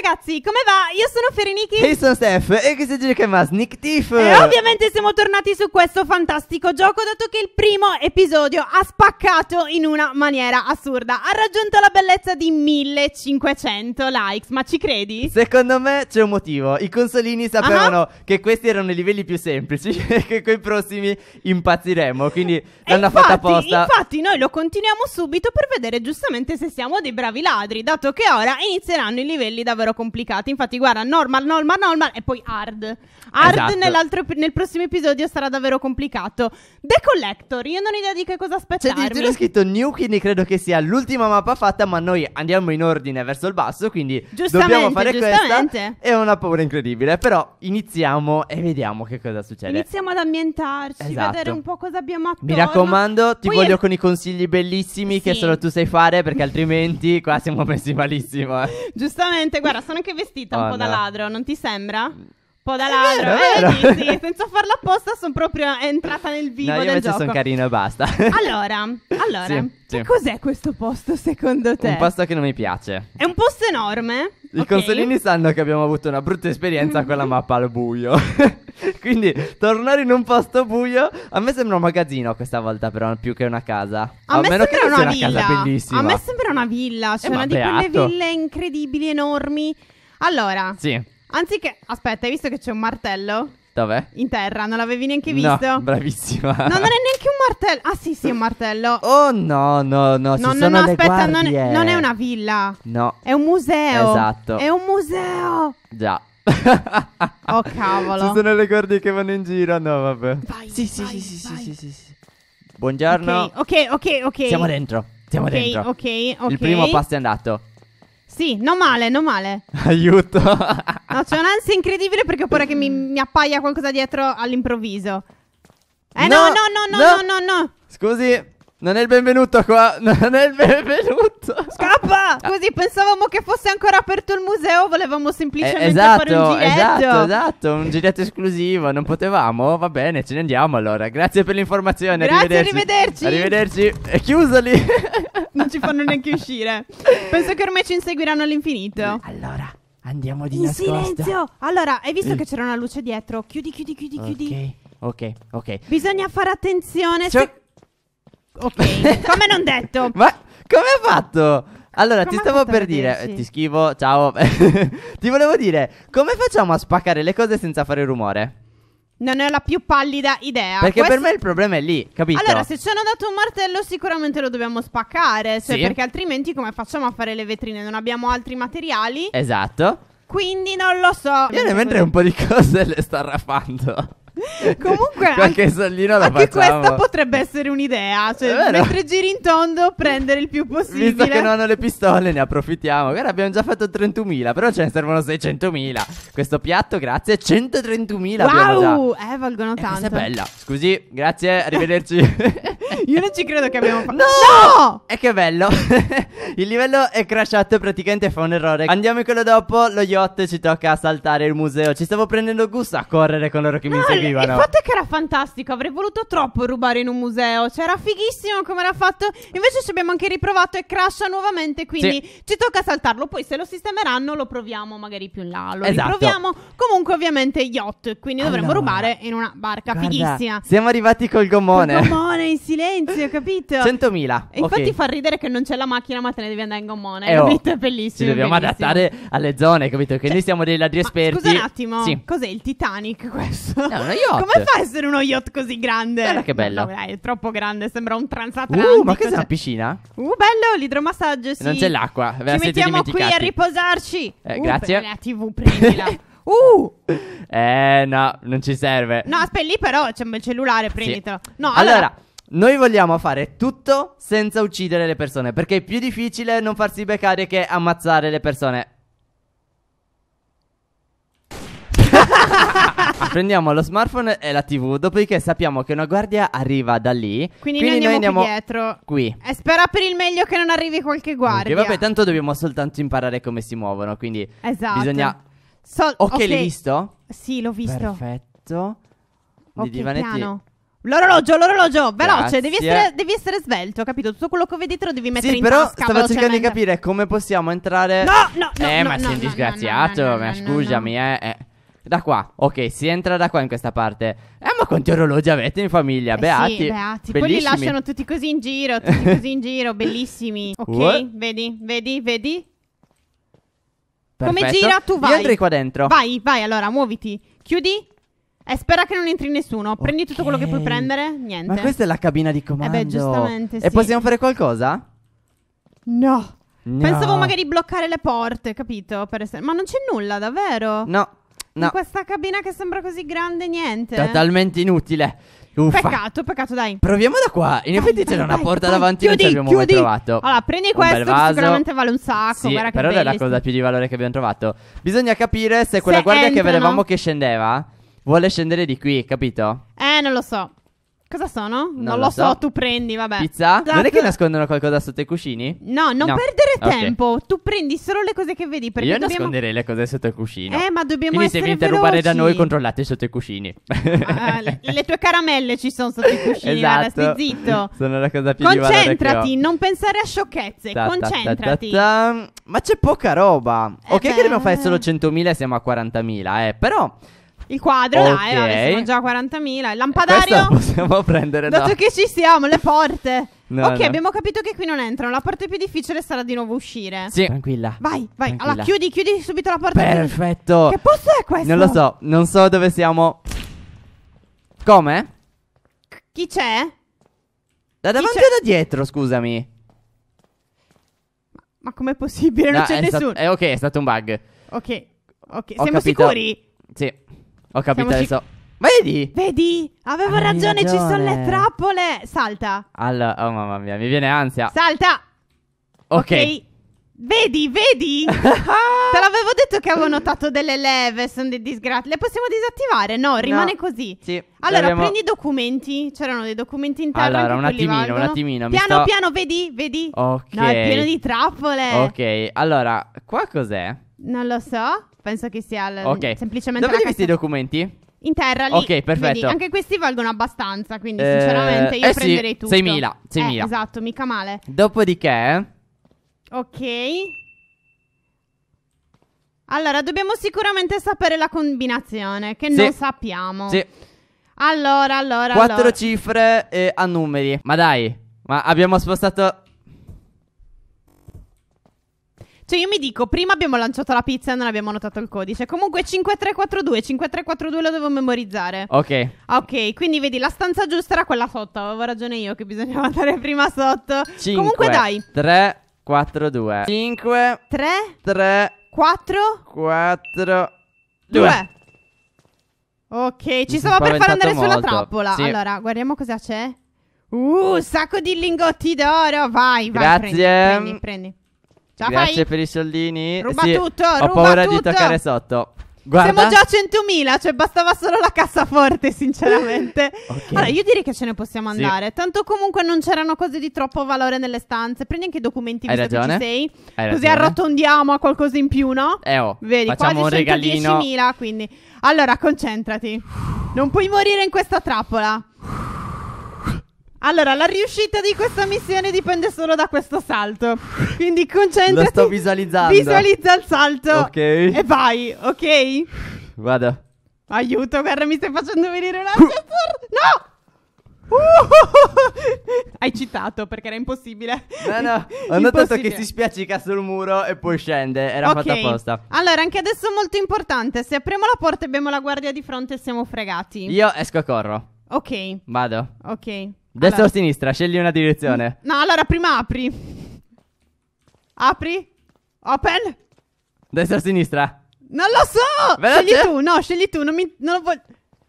ragazzi, come va? Io sono Ferenichi E sono Steph e si questo che va? Nick Tiff E ovviamente siamo tornati su questo fantastico gioco dato che il primo episodio ha spaccato in una maniera assurda Ha raggiunto la bellezza di 1500 likes, ma ci credi? Secondo me c'è un motivo, i consolini sapevano uh-huh. che questi erano i livelli più semplici e che coi prossimi impazziremo, quindi l'hanno infatti, fatta apposta Infatti noi lo continuiamo subito per vedere giustamente se siamo dei bravi ladri, dato che ora inizieranno i livelli davvero davvero complicati. Infatti, guarda, normal, normal, normal e poi hard. Hard esatto. nel prossimo episodio sarà davvero complicato. The Collector, io non ho idea di che cosa aspettarmi. C'è addirittura scritto New, quindi credo che sia l'ultima mappa fatta, ma noi andiamo in ordine verso il basso, quindi dobbiamo fare questa. È una paura incredibile, però iniziamo e vediamo che cosa succede. Iniziamo ad ambientarci, esatto. vedere un po' cosa abbiamo attorno. Mi raccomando, ti Poi voglio è... con i consigli bellissimi sì. che solo tu sai fare, perché altrimenti qua siamo messi malissimo. Eh. Giustamente, guarda Guarda, sono anche vestita un oh, po' no. da ladro, non ti sembra? un po' da ladro. Vero, eh, Sì, sì, senza farlo apposta, sono proprio entrata nel vivo no, io del invece sono carino e basta. allora, allora sì, che sì. cos'è questo posto secondo te? Un posto che non mi piace. È un posto enorme. I okay. consolini sanno che abbiamo avuto una brutta esperienza con la mappa al buio. Quindi tornare in un posto buio a me sembra un magazzino questa volta però più che una casa. A, a me meno sembra che una, una casa bellissima. A me sembra una villa, eh, cioè eh, una di quelle ville incredibili, enormi. Allora, sì. Anziché, aspetta, hai visto che c'è un martello? Dov'è? In terra, non l'avevi neanche visto? No, bravissima. No, non è neanche un martello. Ah, sì, sì, è un martello. Oh, no, no, no. No, no, no, aspetta, non è, non è, una villa. No. È un museo. Esatto. È un museo. Già. oh, cavolo. Ci sono le guardie che vanno in giro. No, vabbè. Vai, sì, sì, vai, sì, vai. sì, sì, sì, sì. Buongiorno. Ok, ok, ok. okay. Siamo dentro. Siamo okay, dentro. Ok, ok. Il primo passo è andato. Sì, non male, non male. Aiuto. no, c'è un'ansia incredibile perché ho paura che mi, mi appaia qualcosa dietro all'improvviso. Eh no, no, no, no, no, no. no, no. Scusi, non è il benvenuto qua, non è il benvenuto. Scappa! Ah. Così pensavamo che fosse ancora aperto il museo, volevamo eh, semplicemente eh, esatto, fare un giretto. Esatto, esatto, un giretto esclusivo, non potevamo? Va bene, ce ne andiamo allora. Grazie per l'informazione, Grazie, arrivederci. Arrivederci. arrivederci. È eh, chiuso lì. non ci fanno neanche uscire. Penso che ormai ci inseguiranno all'infinito. Allora, andiamo di In nascosto. silenzio! Allora, hai visto mm. che c'era una luce dietro? Chiudi, chiudi, chiudi, chiudi. Ok, ok, ok. Bisogna fare attenzione. Ciao. Se... Ok, come non detto. Ma come ha fatto? Allora, come ti stavo per dire, eh, ti schivo, ciao. ti volevo dire, come facciamo a spaccare le cose senza fare rumore? Non ne ho la più pallida idea. Perché Questo... per me il problema è lì, capito? Allora, se ci hanno dato un martello, sicuramente lo dobbiamo spaccare. Cioè, sì. perché altrimenti come facciamo a fare le vetrine? Non abbiamo altri materiali. Esatto. Quindi non lo so. Io ne mentre un po' di cose le sta raffando. Comunque, qualche anche questa potrebbe essere un'idea. Cioè, mentre giri in tondo, prendere il più possibile. Visto che non hanno le pistole, ne approfittiamo. Guarda, abbiamo già fatto 31.000, però ce ne servono 600.000. Questo piatto, grazie, 131.000. Wow, eh, valgono tanto. Eh, questa è bella. Scusi, grazie, arrivederci. Io non ci credo che abbiamo fatto. No! no! E che bello. il livello è crashato e praticamente fa un errore. Andiamo in quello dopo. Lo yacht ci tocca saltare il museo. Ci stavo prendendo gusto a correre con loro che no, mi seguivano. Il fatto è che era fantastico. Avrei voluto troppo rubare in un museo. Cioè, era fighissimo come l'ha fatto. Invece ci abbiamo anche riprovato e crasha nuovamente. Quindi sì. ci tocca saltarlo. Poi se lo sistemeranno, lo proviamo magari più in là. Lo esatto. riproviamo. Comunque, ovviamente, yacht. Quindi allora, dovremmo rubare in una barca. Guarda, fighissima. Siamo arrivati col gomone. Col gommone in silenzio silenzio, capito? 100.000. E infatti okay. fa ridere che non c'è la macchina, ma te ne devi andare in gommone. Eh, oh. capito? Oh, è bellissimo. Ci dobbiamo bellissimo. adattare alle zone, capito? Che cioè, noi siamo dei ladri esperti. Scusa un attimo, sì. cos'è il Titanic questo? È uno yacht. Come fa a essere uno yacht così grande? Guarda che bello. No, dai, è troppo grande, sembra un transatlantico. Uh, ma che cioè... una piscina? Uh, bello, l'idromassaggio, sì. Non c'è l'acqua. Ci mettiamo qui a riposarci. Eh, uh, grazie. Per la TV, prendila. Uh! Eh, no, non ci serve. No, aspetta, lì però c'è il cellulare, prenditelo. Sì. No, allora, allora noi vogliamo fare tutto senza uccidere le persone, perché è più difficile non farsi beccare che ammazzare le persone. Prendiamo lo smartphone e la TV, dopodiché sappiamo che una guardia arriva da lì. Quindi, quindi noi andiamo, noi dietro. Qui. E spera per il meglio che non arrivi qualche guardia. Ok, vabbè, tanto dobbiamo soltanto imparare come si muovono, quindi esatto. bisogna... So- ok, okay. l'hai visto? Sì, l'ho visto. Perfetto. Di ok, divanetti... piano. L'orologio, l'orologio, veloce, devi essere, devi essere, svelto, capito? Tutto quello che vedi te lo devi mettere sì, in tasca però stavo cercando di capire come possiamo entrare... No, no, no Eh, no, ma no, sei un disgraziato, ma scusami, eh, eh, Da qua, ok, si entra da qua in questa parte Eh, ma quanti orologi avete in famiglia? Eh beati sì, beati Poi li lasciano tutti così in giro, tutti così in giro, bellissimi Ok, What? vedi, vedi, vedi Perfetto. Come gira, tu vai Io entri qua dentro Vai, vai, allora, muoviti Chiudi eh, spera che non entri nessuno. Prendi tutto quello che puoi prendere. Niente. Ma questa è la cabina di comando. Eh beh, giustamente, sì. E possiamo fare qualcosa? No. No. Pensavo magari bloccare le porte, capito? Per essere... Ma non c'è nulla, davvero? No. no. In questa cabina che sembra così grande, niente. Totalmente eh? inutile. Uffa. Peccato, peccato, dai. Proviamo da qua. In effetti c'è una porta dai, davanti chiudi, non ci abbiamo chiudi. mai trovato. Allora, prendi un questo che sicuramente vale un sacco. Sì, però è la cosa più di valore che abbiamo trovato. Bisogna capire se quella se guardia entrano. che vedevamo che scendeva Vuole scendere di qui, capito? Eh, non lo so. Cosa sono? Non, non lo, lo so. so. tu prendi, vabbè. Pizza? Esatto. Non è che nascondono qualcosa sotto i cuscini? No, non no. perdere okay. tempo. Tu prendi solo le cose che vedi. Perché Io dobbiamo... nasconderei le cose sotto i cuscini. Eh, ma dobbiamo Quindi essere Quindi se venite a da noi, controllate sotto i cuscini. Ah, le, le, tue caramelle ci sono sotto i cuscini, esatto. stai zitto. Sono la cosa più Concentrati, non pensare a sciocchezze, ta, concentrati. Ta, ta, ma c'è poca roba. Eh ok beh. che dobbiamo fare solo 100.000 e siamo a 40.000, eh, però... Il quadro, okay. dai, vabbè, già 40.000. Il lampadario. Questo possiamo prendere da. Dato che ci siamo, le porte. No, ok, no. abbiamo capito che qui non entrano. La porta più difficile sarà di nuovo uscire. Sì, tranquilla. Vai, vai. Tranquilla. Allora, chiudi, chiudi subito la porta. Perfetto. Che posto è questo? Non lo so, non so dove siamo. Come? Chi c'è? Da davanti o da dietro, scusami. Ma, com'è possibile? Non no, c'è nessuno. Stat- eh, ok, è stato un bug. Ok, ok. Ho siamo capito. sicuri? Sì. Ho capito Siamo adesso. Vedi? Vedi? Avevo Avevi ragione, ci sono le trappole. Salta. Allora, oh mamma mia, mi viene ansia. Salta. Ok. Vedi, vedi? Te l'avevo detto che avevo notato delle leve, sono dei disgrazi. Le possiamo disattivare? No, rimane No. così. Sì. Allora, dobbiamo- prendi i documenti. C'erano dei documenti interni. Allora, un attimino, un attimino. Piano, sto- piano, vedi, vedi? Ok. No, è pieno di trappole. Ok, allora, qua cos'è? Non lo so, penso che sia l- Ok. semplicemente Dove la li hai i documenti? in terra lì. Ok, perfetto. anche questi valgono abbastanza, quindi Eh, sinceramente io eh sì, prenderei tutto. 6.000, 6.000. Eh, esatto, mica male. Dopodiché, Ok. Allora, dobbiamo sicuramente sapere la combinazione, che Sì. non sappiamo. sì, Allora, allora, quattro allora. cifre e eh, a numeri. Ma dai, ma abbiamo spostato Cioè, io mi dico, prima abbiamo lanciato la pizza e non abbiamo notato il codice. Comunque 5342, 5342 lo devo memorizzare. Ok. Ah, ok, quindi vedi, la stanza giusta era quella sotto. Avevo ragione io che bisognava andare prima sotto. 5, Comunque dai. 3, 4, 2. 5. 3. 3. 4. 4. 2. 2. Ok, ci stavo per far andare molto. sulla trappola. Sì. Allora, guardiamo cosa c'è. Uh, sacco di lingotti d'oro. Vai, vai. Grazie. Prendi, prendi. prendi. Ce Grazie fai? per i soldini. Ruba sì, tutto, ho paura tutto. di toccare sotto. Guarda. Siamo già a 100.000, cioè bastava solo la cassaforte, sinceramente. okay. Allora, io direi che ce ne possiamo andare. Sì. Tanto comunque non c'erano cose di troppo valore nelle stanze. Prendi anche i documenti Hai visto ragione. che ci sei. Hai così ragione. arrotondiamo a qualcosa in più, no? Eh oh, Vedi, facciamo quasi un regalino. 110.000, quindi. Allora, concentrati. Non puoi morire in questa trappola. Allora, la riuscita di questa missione dipende solo da questo salto. Quindi concentrati. Lo sto visualizzando. Visualizza il salto. Ok. E vai, ok? Vada. Aiuto, guarda, mi stai facendo venire una... no! Uh! Hai citato perché era impossibile. No, no, ho notato che si spiaccica sul muro e poi scende. Era okay. fatta apposta. Allora, anche adesso è molto importante. Se apriamo la porta e abbiamo la guardia di fronte, siamo fregati. Io esco e corro. Ok. Vado. Ok. Destra allora. o sinistra? Scegli una direzione. Mm, no, allora prima apri. Apri. Open. Destra o sinistra? Non lo so! Veloce. Scegli tu, no, scegli tu. Non, mi, non, voglio,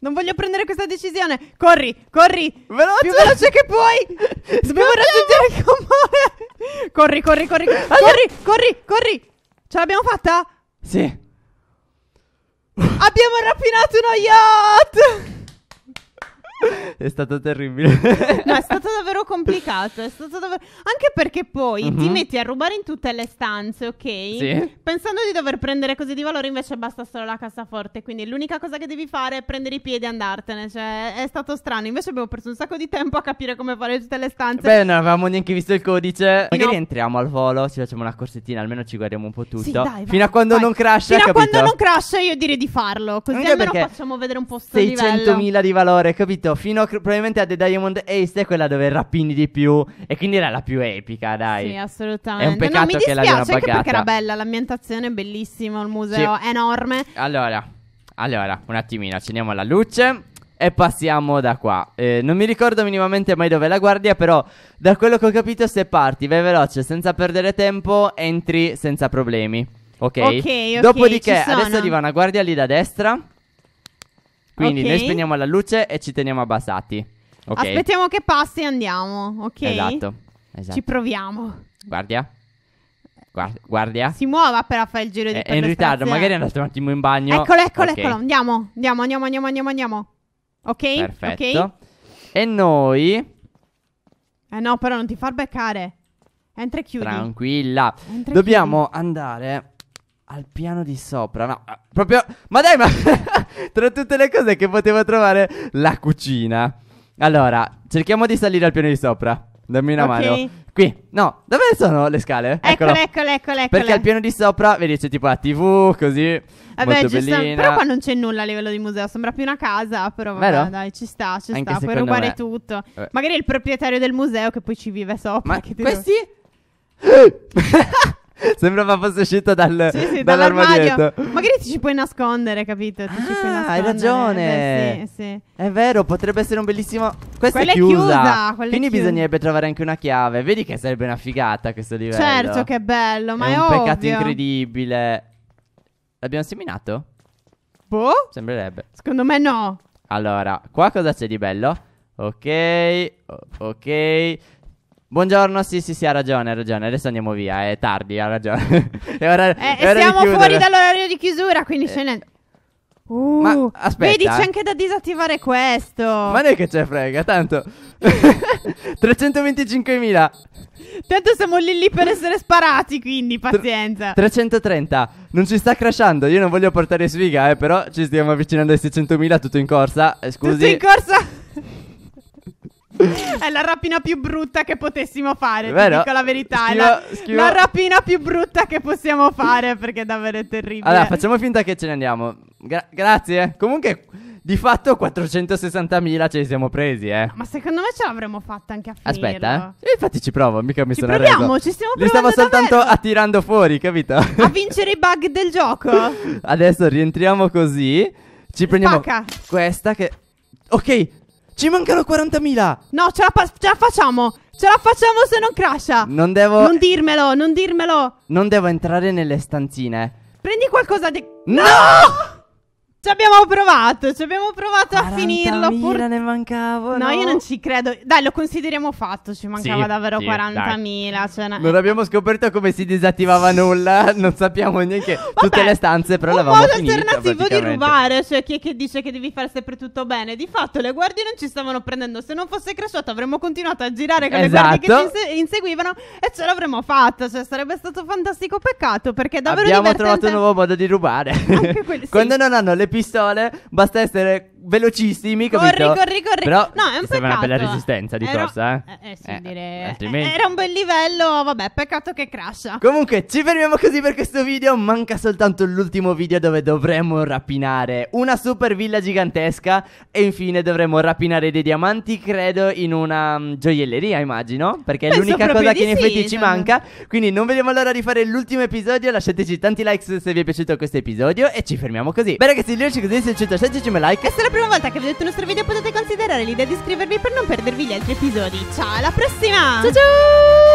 non voglio prendere questa decisione. Corri, corri. Veloce. Più veloce che puoi. Dobbiamo raggiungere il comune. Corri, corri, corri. Corri, corri, corri, corri. Ce l'abbiamo fatta? Sì. Abbiamo raffinato uno yacht. è stato terribile. no, è stato davvero complicato. Davvero... Anche perché poi uh-huh. ti mhm. metti a rubare in tutte le stanze, ok? Sì. Pensando di dover prendere cose di valore, invece basta solo la cassaforte. Quindi l'unica cosa che devi fare è prendere i piedi e andartene. Cioè, è stato strano. Invece abbiamo perso un sacco di tempo a capire come fare tutte le stanze. Beh, non avevamo neanche visto il codice. Magari no. entriamo al volo, ci facciamo una corsettina, almeno ci guardiamo un po' tutto. Sì, dai, vai, Fino a quando vai. non crash. Fino a quando non crash, io direi di farlo. Così Anche almeno facciamo vedere un po' sto 600.000 di valore, capito? fino a, probabilmente a The Diamond Ace è quella dove rapini di più e quindi era la più epica, dai. Sì, assolutamente. È un peccato no, mi dispiace, che l'abbiano bagata. perché era bella, l'ambientazione è bellissima, il museo sì. è enorme. Allora, allora, un attimino, accendiamo la luce. E passiamo da qua. Eh, non mi ricordo minimamente mai dove è la guardia, però da quello che ho capito, se parti, vai veloce, senza perdere tempo, entri senza problemi. Ok? okay, okay Dopodiché, adesso arriva una guardia lì da destra quindi okay. noi spegniamo la luce e ci teniamo abbassati. Okay. Aspettiamo che passi e andiamo, ok? Esatto, esatto. Ci proviamo. Guardia. guardia. Si muova però fa il giro di È, eh, è in ritardo, magari è andato un attimo in bagno. Eccolo, eccolo, okay. eccolo. Andiamo, andiamo, andiamo, andiamo, andiamo, andiamo. Ok? Perfetto. Okay. E noi Eh no, però non ti far beccare. Entra e chiudi. Tranquilla. Entra Dobbiamo chiudi. andare al piano di sopra. No, proprio Ma dai, ma Tra tutte le cose che potevo trovare, la cucina. Allora, cerchiamo di salire al piano di sopra. Dammi una okay. mano. Qui, no, dove sono le scale? Eccolo. Eccole, eccole, eccole, Perché al piano di sopra, vedi, c'è tipo la TV, così. Vabbè, ci sta, però qua non c'è nulla a livello di museo, sembra più una casa, però vabbè, Vero? dai, ci sta, ci Anche sta, puoi rubare me. tutto. Vabbè. Magari è il proprietario del museo che poi ci vive sopra. Ma che questi? Sembrava fosse uscita dal, sì, sì, dall'armadio. Magari ti ci puoi nascondere, capito? Ti ah, nascondere. hai ragione. Eh, beh, sì, è vero, potrebbe essere un bellissimo. Questa quella è chiusa. È chiusa quindi è bisognerebbe trovare anche una chiave. Vedi che sarebbe una figata questo livello. Certo che bello, ma è, è un ovvio. peccato incredibile. L'abbiamo seminato? Boh. Sembrerebbe. Secondo me no. Allora, qua cosa c'è di bello? Ok, ok. Buongiorno, sì, sì, sì, ha ragione, ha ragione. Adesso andiamo via, è tardi, ha ragione. è ora, eh, è ora siamo fuori dall'orario di chiusura, quindi eh. scena. Uh, Ma aspetta. Vedi, c'è eh. anche da disattivare questo. Ma non è che ce frega, tanto. 325.000. Tanto siamo lì lì per essere sparati, quindi pazienza. 330. Non ci sta crashando. Io non voglio portare sfiga, eh, però ci stiamo avvicinando ai 600.000 tutto in corsa. Eh, scusi. Tutto in corsa. È la rapina più brutta che potessimo fare, Vero? ti dico la verità. Schiva, la, schiva. la, rapina più brutta che possiamo fare perché è davvero terribile. Allora, facciamo finta che ce ne andiamo. Gra- grazie. Comunque, di fatto 460.000 ce li siamo presi, eh. Ma secondo me ce l'avremmo fatta anche a finirlo. Aspetta, eh. infatti ci provo, mica mi ci sono proviamo, arreso. ci stiamo provando Li stavo soltanto davvero. attirando fuori, capito? A vincere i bug del gioco. Adesso rientriamo così. Ci prendiamo Spacca. questa che... Ok, ci mancano 40.000. No, ce la, ce la facciamo. Ce la facciamo se non crasha. Non devo. Non dirmelo, non dirmelo. Non devo entrare nelle stanzine. Prendi qualcosa di. no! Ci abbiamo provato, ci abbiamo provato a finirlo. Pur... ne mancavano. No, io non ci credo. Dai, lo consideriamo fatto, ci mancava Sì, davvero sì, 40.000. Cioè, na- Non eh. abbiamo scoperto come si disattivava nulla, non sappiamo neanche tutte le stanze, però un l'avevamo modo finita alternativo di rubare, cioè chi è che dice che devi fare sempre tutto bene. Di fatto le guardie non ci stavano prendendo, se non fosse cresciuto avremmo continuato a girare con le guardie che esatto. ci inseguivano e ce l'avremmo fatta, cioè sarebbe stato fantastico peccato perché davvero Abbiamo divertente. trovato un nuovo modo di rubare. Anche quelli- sì. Quando non hanno le pistole, basta essere velocissimi, capito? Corri, corri, corri. Però no, è un peccato. una bella resistenza di era... corsa, eh? Eh, eh, sì, eh, eh, Altrimenti... Era un bel livello, vabbè, peccato che crasha. Comunque, ci fermiamo così per questo video. Manca soltanto l'ultimo video dove dovremo rapinare una super villa gigantesca e infine dovremo rapinare dei diamanti, credo, in una mm, gioielleria, immagino, perché Penso è l'unica cosa che in effetti sì, ci manca. Quindi non vediamo l'ora di fare l'ultimo episodio. Lasciateci tanti like se vi è piaciuto questo episodio e ci fermiamo così. Beh ragazzi, il video è così, se il 116 me like e sarà prima volta che vedete il nostro video potete considerare l'idea di iscrivervi per non perdervi gli altri episodi. Ciao, alla prossima! Ciao ciao!